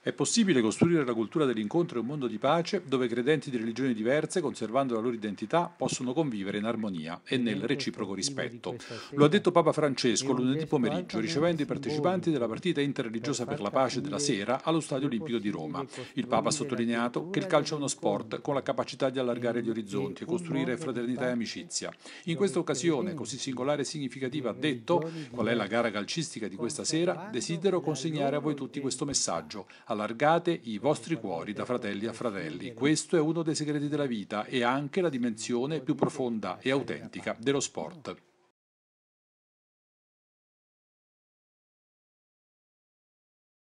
È possibile costruire la cultura dell'incontro in un mondo di pace dove credenti di religioni diverse, conservando la loro identità, possono convivere in armonia e nel reciproco rispetto. Lo ha detto Papa Francesco lunedì pomeriggio, ricevendo i partecipanti della partita interreligiosa per la pace della sera allo Stadio Olimpico di Roma. Il Papa ha sottolineato che il calcio è uno sport con la capacità di allargare gli orizzonti e costruire fraternità e amicizia. In questa occasione, così singolare e significativa, ha detto qual è la gara calcistica di questa sera, desidero consegnare a voi tutti questo messaggio Allargate i vostri cuori da fratelli a fratelli. Questo è uno dei segreti della vita e anche la dimensione più profonda e autentica dello sport.